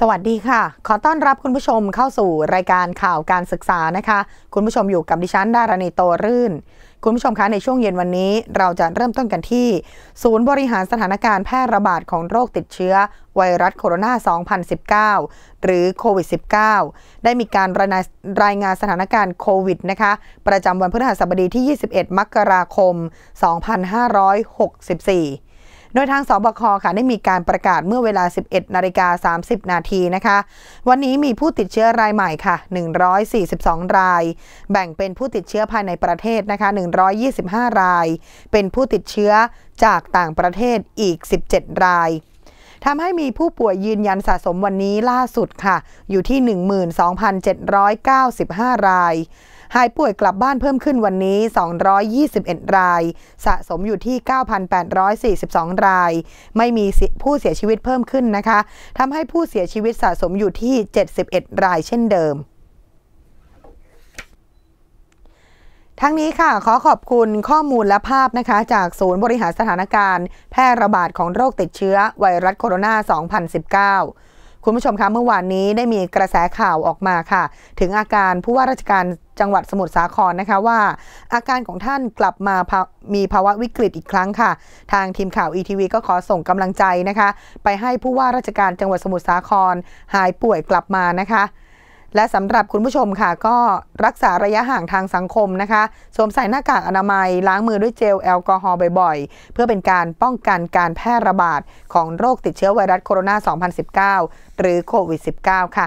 สวัสดีค่ะ ขอต้อนรับคุณผู้ชมเข้าสู่รายการข่าวการศึกษานะคะ คุณผู้ชมอยู่กับดิฉันดารณีโตรื่น คุณผู้ชมคะในช่วงเย็นวันนี้เราจะเริ่มต้นกันที่ ศูนย์บริหารสถานการณ์แพร่ระบาดของโรคติดเชื้อ ไวรัสโคโรนา 2019 หรือโควิด -19 ได้มีการรารายงานสถานการณ์โควิดนะคะ ประจำวันพฤหัสบดีที่ 21 มกราคม 2564โดยทางสบคค่ะได้มีการประกาศเมื่อเวลา 11นาฬิกา30นาทีนะคะ วันนี้มีผู้ติดเชื้อรายใหม่ค่ะ 142 ราย แบ่งเป็นผู้ติดเชื้อภายในประเทศนะคะ125 ราย เป็นผู้ติดเชื้อจากต่างประเทศอีก 17 รายทำให้มีผู้ป่วยยืนยันสะสมวันนี้ล่าสุดค่ะ อยู่ที่ 12,795 รายหายป่วยกลับบ้านเพิ่มขึ้นวันนี้ 221 ราย สะสมอยู่ที่ 9,842 ราย ไม่มีผู้เสียชีวิตเพิ่มขึ้นนะคะ ทำให้ผู้เสียชีวิตสะสมอยู่ที่ 71 รายเช่นเดิม ทั้งนี้ค่ะขอขอบคุณข้อมูลและภาพนะคะ จากศูนย์บริหารสถานการณ์แพร่ระบาดของโรคติดเชื้อไวรัสโคโรนา2019 คุณผู้ชมคะ เมื่อวานนี้ได้มีกระแสข่าวออกมาค่ะ ถึงอาการผู้ว่าราชการจังหวัดสมุทรสาครนะคะว่า อาการของท่านกลับมามีภาวะวิกฤตอีกครั้งค่ะ ทางทีมข่าวอทีวีก็ขอส่งกำลังใจนะคะ ไปให้ผู้ว่าราชการจังหวัดสมุทรสาคร หายป่วยกลับมานะคะ และสำหรับคุณผู้ชมค่ะก็รักษาระยะห่างทางสังคมนะคะ สวมใส่หน้ากากอนามัยล้างมือด้วยเจลแอลกอฮอล์ บ่อย ๆ เพื่อเป็นการป้องกันการแพร่ระบาดของโรคติดเชื้อไวรัสโคโรนา 2019 หรือโควิด -19 ค่ะ